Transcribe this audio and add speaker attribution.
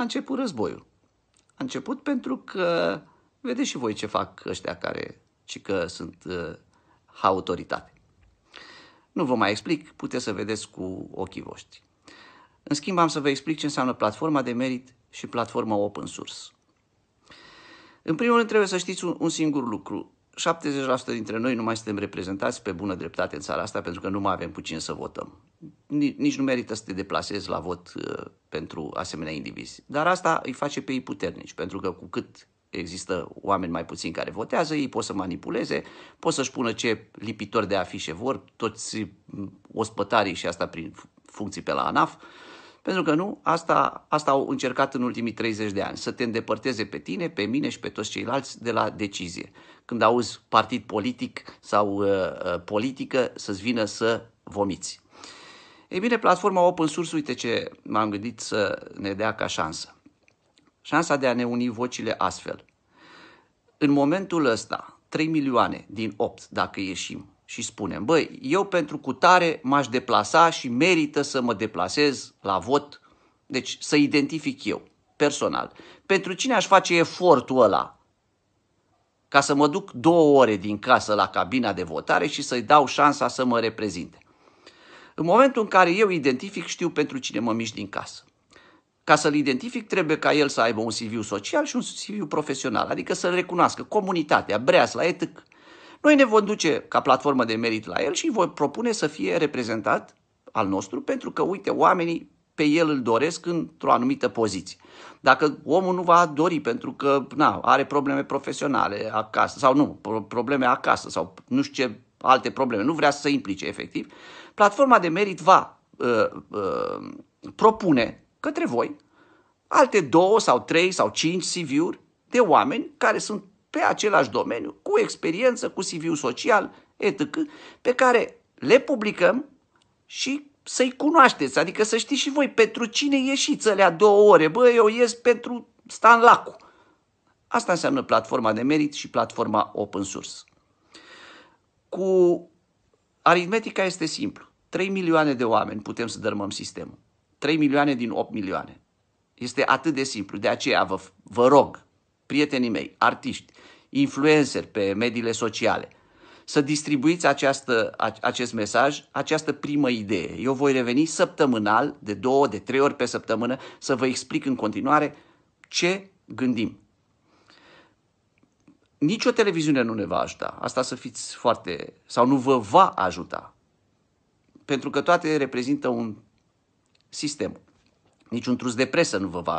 Speaker 1: a început războiul. A început pentru că vedeți și voi ce fac ăștia care și că sunt uh, autoritate. Nu vă mai explic, puteți să vedeți cu ochii voștri. În schimb, am să vă explic ce înseamnă platforma de merit și platforma open source. În primul rând, trebuie să știți un, un singur lucru. 70% dintre noi nu mai suntem reprezentați pe bună dreptate în țara asta pentru că nu mai avem cu cine să votăm nici nu merită să te deplasezi la vot uh, pentru asemenea indivizi. Dar asta îi face pe ei puternici, pentru că cu cât există oameni mai puțini care votează, ei pot să manipuleze, pot să-și pună ce lipitori de afișe vor, toți mm, ospătarii și asta prin funcții pe la ANAF, pentru că nu, asta, asta au încercat în ultimii 30 de ani, să te îndepărteze pe tine, pe mine și pe toți ceilalți de la decizie. Când auzi partid politic sau uh, uh politică, să-ți vină să vomiți. Ei bine, platforma open source, uite ce m-am gândit să ne dea ca șansă. Șansa de a ne uni vocile astfel. În momentul ăsta, 3 milioane din 8, dacă ieșim și spunem, băi, eu pentru cutare m-aș deplasa și merită să mă deplasez la vot, deci să identific eu, personal. Pentru cine aș face efortul ăla ca să mă duc două ore din casă la cabina de votare și să-i dau șansa să mă reprezinte? În momentul în care eu identific, știu pentru cine mă mișc din casă. Ca să-l identific, trebuie ca el să aibă un CV social și un CV profesional, adică să-l recunoască comunitatea, la etic, Noi ne vom duce ca platformă de merit la el și îi voi propune să fie reprezentat al nostru, pentru că, uite, oamenii pe el îl doresc într-o anumită poziție. Dacă omul nu va dori pentru că na, are probleme profesionale acasă sau nu, probleme acasă sau nu știu ce alte probleme, nu vrea să se implice efectiv, platforma de merit va uh, uh, propune către voi alte două sau trei sau cinci CV-uri de oameni care sunt pe același domeniu, cu experiență, cu CV-ul social, etc., pe care le publicăm și să-i cunoașteți, adică să știți și voi pentru cine ieșiți alea două ore. Bă, eu ies pentru Stan Lacu. Asta înseamnă platforma de merit și platforma open source cu aritmetica este simplu. 3 milioane de oameni putem să dărmăm sistemul. 3 milioane din 8 milioane. Este atât de simplu. De aceea vă, vă rog, prietenii mei, artiști, influenceri pe mediile sociale, să distribuiți această, acest mesaj, această primă idee. Eu voi reveni săptămânal, de două, de trei ori pe săptămână, să vă explic în continuare ce gândim nicio televiziune nu ne va ajuta. Asta să fiți foarte... sau nu vă va ajuta. Pentru că toate reprezintă un sistem. Niciun trus de presă nu vă va